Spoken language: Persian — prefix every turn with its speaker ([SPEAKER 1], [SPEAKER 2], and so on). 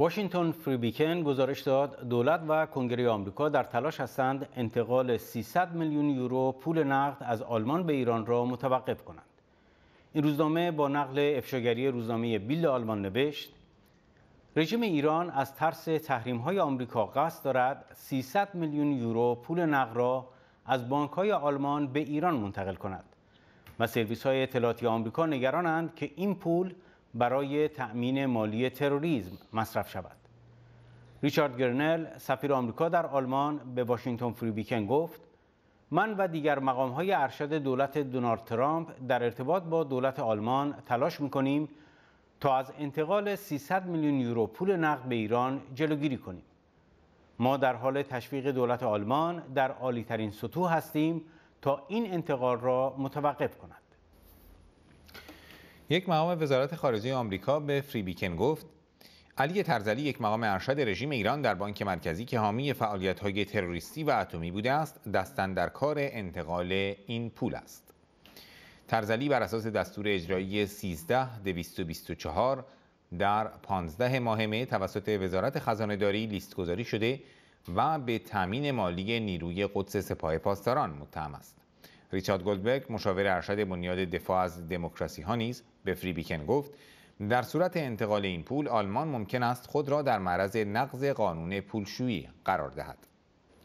[SPEAKER 1] واشنگتن فری بیکن گزارش داد دولت و کنگره آمریکا در تلاش هستند انتقال 300 میلیون یورو پول نقد از آلمان به ایران را متوقف کنند. این روزنامه با نقل افشاگری روزنامه بیل آلمان نوشت رژیم ایران از ترس تحریم های آمریکا قصد دارد 300 میلیون یورو پول نقد را از بانک های آلمان به ایران منتقل کند و سرویس های اطلاعاتی آمریکا نگرانند که این پول برای تأمین مالی تروریسم مصرف شود. ریچارد گرنل سفیر آمریکا در آلمان به واشنگتن بیکن گفت من و دیگر مقام های ارشد دولت دونالد ترامپ در ارتباط با دولت آلمان تلاش میکنیم تا از انتقال 300 میلیون یورو پول نقد به ایران جلوگیری کنیم. ما در حال تشویق دولت آلمان در عالیترین سطوح هستیم تا این انتقال را متوقف کند.
[SPEAKER 2] یک مقام وزارت خارجه آمریکا به فریبیکن گفت علی ترزلی یک مقام ارشد رژیم ایران در بانک مرکزی که حامی فعالیت‌های تروریستی و اتمی بوده است دستن در کار انتقال این پول است ترزلی بر اساس دستور اجرایی 13 224 در 15 ماه مه توسط وزارت خزانه داری لیست گذاری شده و به تامین مالی نیروی قدس سپاه پاسداران متهم است ریچارد گولدبرگ مشاور ارشد بنیاد دفاع از دموکراسی ها نیز به فری بیکن گفت در صورت انتقال این پول آلمان ممکن است خود را در معرض نقض قانون پولشویی قرار دهد